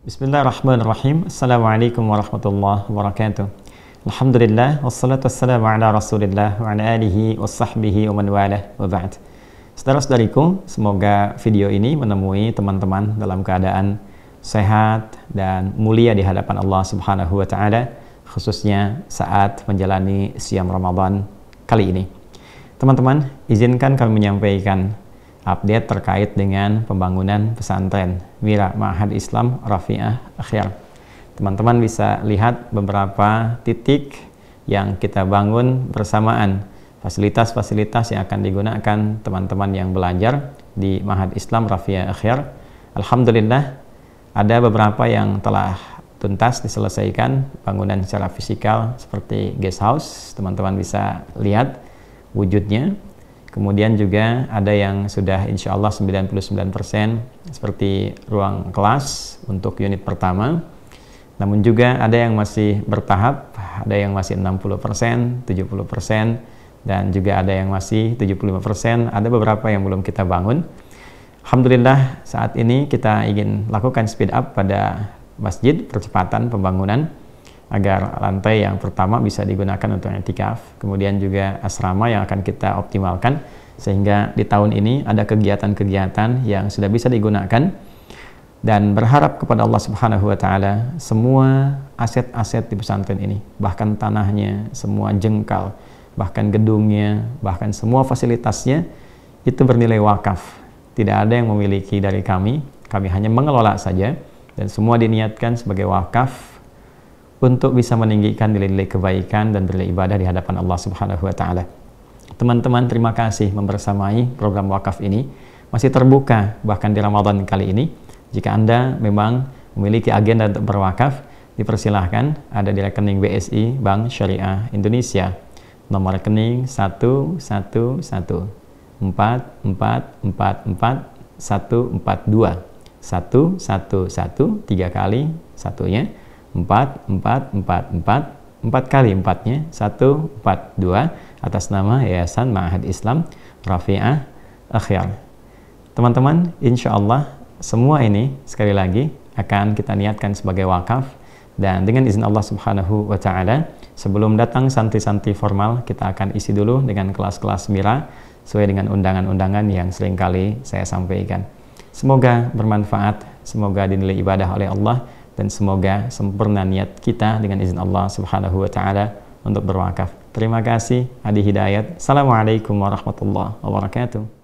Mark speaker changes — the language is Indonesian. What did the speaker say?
Speaker 1: Bismillahirrahmanirrahim. Assalamualaikum warahmatullahi wabarakatuh. Alhamdulillah wassalatu wassalamu ala Rasulillah wa ala alihi wa sahbihi wa man wala wa ba'd. Saudara-saudariku, semoga video ini menemui teman-teman dalam keadaan sehat dan mulia di hadapan Allah Subhanahu wa taala, khususnya saat menjalani siam Ramadan kali ini. Teman-teman, izinkan kami menyampaikan update terkait dengan pembangunan pesantren Wira Ma'had Islam Rafi'ah Akhir. Teman-teman bisa lihat beberapa titik yang kita bangun bersamaan fasilitas-fasilitas yang akan digunakan teman-teman yang belajar di Mahad Islam Rafiah Akhir. Alhamdulillah ada beberapa yang telah tuntas diselesaikan bangunan secara fisikal seperti guest house teman-teman bisa lihat wujudnya Kemudian juga ada yang sudah insya Allah 99% seperti ruang kelas untuk unit pertama. Namun juga ada yang masih bertahap, ada yang masih 60%, 70%, dan juga ada yang masih 75%, ada beberapa yang belum kita bangun. Alhamdulillah saat ini kita ingin lakukan speed up pada masjid, percepatan pembangunan agar lantai yang pertama bisa digunakan untuk etikaf, kemudian juga asrama yang akan kita optimalkan sehingga di tahun ini ada kegiatan-kegiatan yang sudah bisa digunakan dan berharap kepada Allah Subhanahu wa taala semua aset-aset di pesantren ini, bahkan tanahnya, semua jengkal, bahkan gedungnya, bahkan semua fasilitasnya itu bernilai wakaf. Tidak ada yang memiliki dari kami, kami hanya mengelola saja dan semua diniatkan sebagai wakaf untuk bisa meninggikan nilai-nilai kebaikan dan nilai ibadah di hadapan Allah Subhanahu wa taala. Teman-teman, terima kasih membersamai program wakaf ini. Masih terbuka bahkan di Ramadan kali ini. Jika Anda memang memiliki agenda untuk berwakaf, dipersilahkan ada di rekening BSI Bank Syariah Indonesia. Nomor rekening 111 111 1 1 tiga kali satunya 4, 4, 4, 4, 4 kali 4-nya, 1, 4, 2, atas nama Yayasan Ma'ahad Islam Rafi'ah akhir Teman-teman, insya Allah semua ini sekali lagi akan kita niatkan sebagai wakaf dan dengan izin Allah Subhanahu wa taala sebelum datang santri-santri formal kita akan isi dulu dengan kelas-kelas mira sesuai dengan undangan-undangan yang seringkali saya sampaikan. Semoga bermanfaat, semoga dinilai ibadah oleh Allah dan semoga sempurna niat kita dengan izin Allah Subhanahu wa taala untuk berwakaf. Terima kasih Adi Hidayat. Assalamualaikum warahmatullahi wabarakatuh.